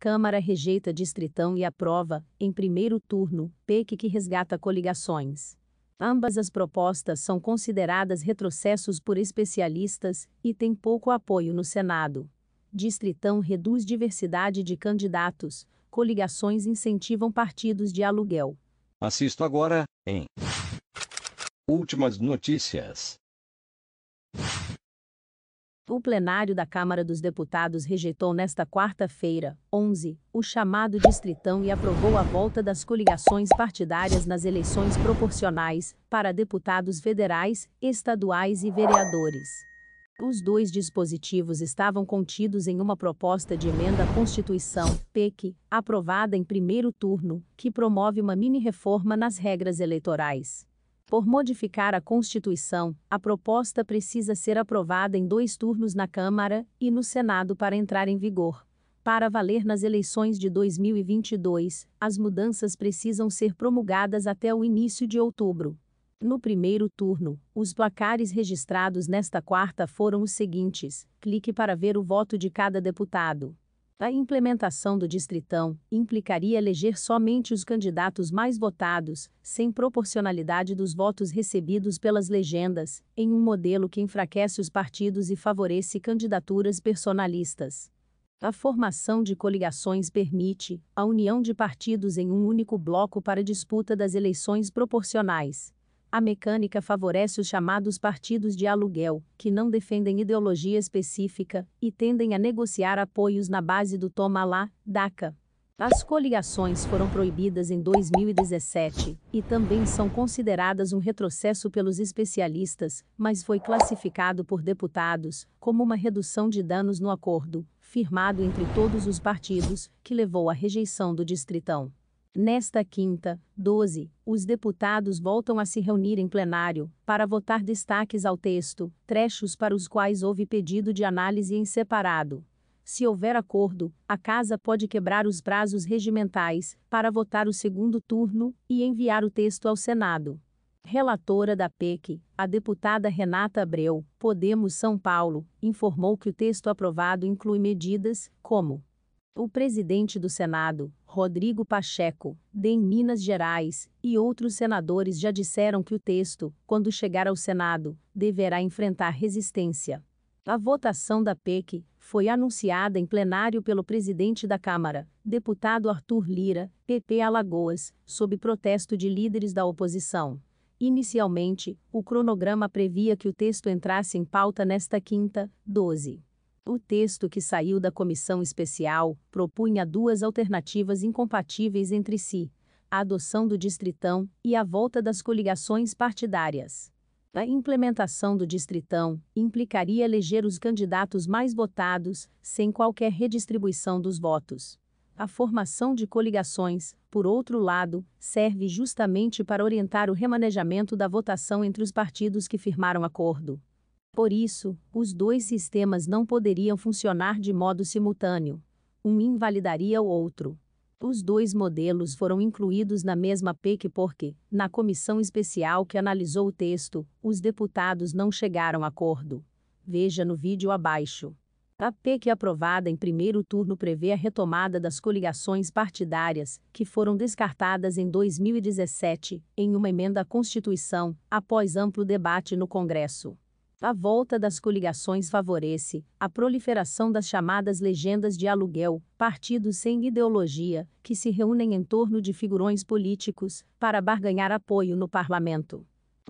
Câmara rejeita distritão e aprova, em primeiro turno, PEC que resgata coligações. Ambas as propostas são consideradas retrocessos por especialistas e têm pouco apoio no Senado. Distritão reduz diversidade de candidatos, coligações incentivam partidos de aluguel. Assisto agora, em Últimas notícias. O plenário da Câmara dos Deputados rejeitou nesta quarta-feira, 11, o chamado distritão e aprovou a volta das coligações partidárias nas eleições proporcionais para deputados federais, estaduais e vereadores. Os dois dispositivos estavam contidos em uma proposta de emenda à Constituição, PEC, aprovada em primeiro turno, que promove uma mini-reforma nas regras eleitorais. Por modificar a Constituição, a proposta precisa ser aprovada em dois turnos na Câmara e no Senado para entrar em vigor. Para valer nas eleições de 2022, as mudanças precisam ser promulgadas até o início de outubro. No primeiro turno, os placares registrados nesta quarta foram os seguintes: clique para ver o voto de cada deputado. A implementação do Distritão implicaria eleger somente os candidatos mais votados, sem proporcionalidade dos votos recebidos pelas legendas, em um modelo que enfraquece os partidos e favorece candidaturas personalistas. A formação de coligações permite a união de partidos em um único bloco para disputa das eleições proporcionais. A mecânica favorece os chamados partidos de aluguel, que não defendem ideologia específica e tendem a negociar apoios na base do toma lá, daca. As coligações foram proibidas em 2017 e também são consideradas um retrocesso pelos especialistas, mas foi classificado por deputados como uma redução de danos no acordo, firmado entre todos os partidos, que levou à rejeição do Distritão. Nesta quinta, 12, os deputados voltam a se reunir em plenário para votar destaques ao texto, trechos para os quais houve pedido de análise em separado. Se houver acordo, a Casa pode quebrar os prazos regimentais para votar o segundo turno e enviar o texto ao Senado. Relatora da PEC, a deputada Renata Abreu, Podemos São Paulo, informou que o texto aprovado inclui medidas como o presidente do Senado, Rodrigo Pacheco, de Minas Gerais, e outros senadores já disseram que o texto, quando chegar ao Senado, deverá enfrentar resistência. A votação da PEC foi anunciada em plenário pelo presidente da Câmara, deputado Arthur Lira, PP Alagoas, sob protesto de líderes da oposição. Inicialmente, o cronograma previa que o texto entrasse em pauta nesta quinta, 12. O texto que saiu da comissão especial propunha duas alternativas incompatíveis entre si: a adoção do distritão e a volta das coligações partidárias. A implementação do distritão implicaria eleger os candidatos mais votados, sem qualquer redistribuição dos votos. A formação de coligações, por outro lado, serve justamente para orientar o remanejamento da votação entre os partidos que firmaram acordo. Por isso, os dois sistemas não poderiam funcionar de modo simultâneo. Um invalidaria o outro. Os dois modelos foram incluídos na mesma PEC porque, na comissão especial que analisou o texto, os deputados não chegaram a acordo. Veja no vídeo abaixo. A PEC aprovada em primeiro turno prevê a retomada das coligações partidárias, que foram descartadas em 2017, em uma emenda à Constituição, após amplo debate no Congresso. A volta das coligações favorece a proliferação das chamadas legendas de aluguel, partidos sem ideologia, que se reúnem em torno de figurões políticos para barganhar apoio no parlamento.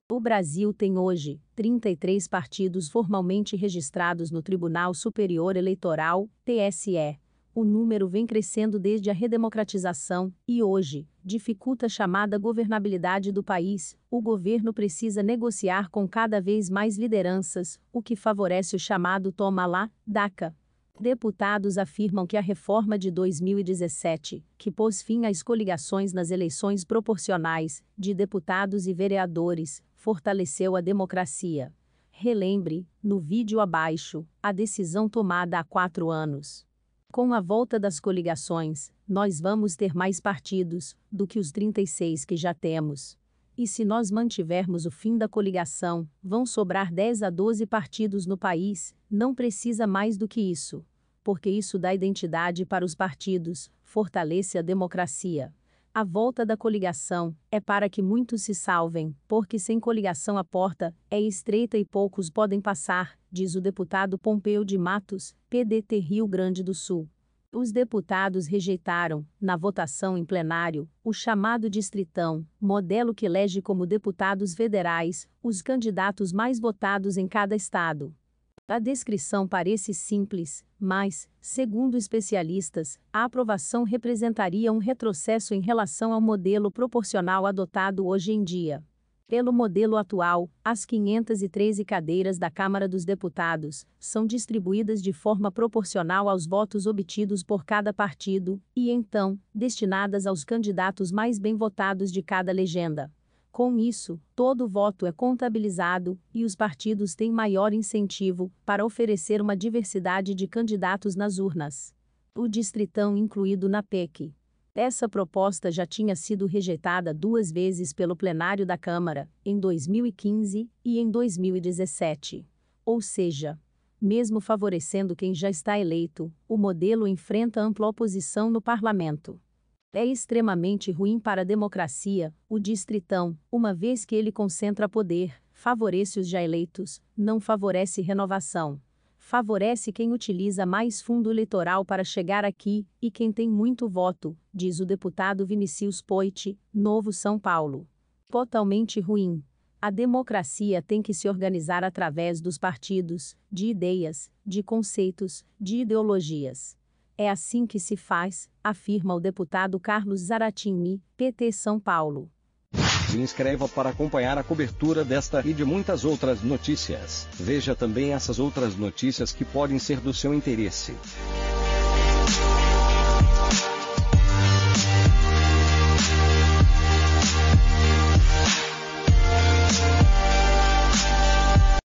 O Brasil tem hoje 33 partidos formalmente registrados no Tribunal Superior Eleitoral, TSE, o número vem crescendo desde a redemocratização, e hoje, dificulta a chamada governabilidade do país, o governo precisa negociar com cada vez mais lideranças, o que favorece o chamado toma lá, daca. Deputados afirmam que a reforma de 2017, que pôs fim às coligações nas eleições proporcionais de deputados e vereadores, fortaleceu a democracia. Relembre, no vídeo abaixo, a decisão tomada há quatro anos. Com a volta das coligações, nós vamos ter mais partidos do que os 36 que já temos. E se nós mantivermos o fim da coligação, vão sobrar 10 a 12 partidos no país, não precisa mais do que isso. Porque isso dá identidade para os partidos, fortalece a democracia. A volta da coligação é para que muitos se salvem, porque sem coligação a porta é estreita e poucos podem passar, diz o deputado Pompeu de Matos, PDT Rio Grande do Sul. Os deputados rejeitaram, na votação em plenário, o chamado distritão, modelo que elege como deputados federais os candidatos mais votados em cada estado. A descrição parece simples, mas, segundo especialistas, a aprovação representaria um retrocesso em relação ao modelo proporcional adotado hoje em dia. Pelo modelo atual, as 513 cadeiras da Câmara dos Deputados são distribuídas de forma proporcional aos votos obtidos por cada partido, e então, destinadas aos candidatos mais bem votados de cada legenda. Com isso, todo voto é contabilizado e os partidos têm maior incentivo para oferecer uma diversidade de candidatos nas urnas. O distritão incluído na PEC. Essa proposta já tinha sido rejeitada duas vezes pelo plenário da Câmara, em 2015 e em 2017. Ou seja, mesmo favorecendo quem já está eleito, o modelo enfrenta ampla oposição no parlamento. É extremamente ruim para a democracia, o distritão, uma vez que ele concentra poder, favorece os já eleitos, não favorece renovação. Favorece quem utiliza mais fundo eleitoral para chegar aqui e quem tem muito voto, diz o deputado Vinicius Poit, Novo São Paulo. Totalmente ruim. A democracia tem que se organizar através dos partidos, de ideias, de conceitos, de ideologias. É assim que se faz, afirma o deputado Carlos Zaratini, PT São Paulo. Se inscreva para acompanhar a cobertura desta e de muitas outras notícias. Veja também essas outras notícias que podem ser do seu interesse.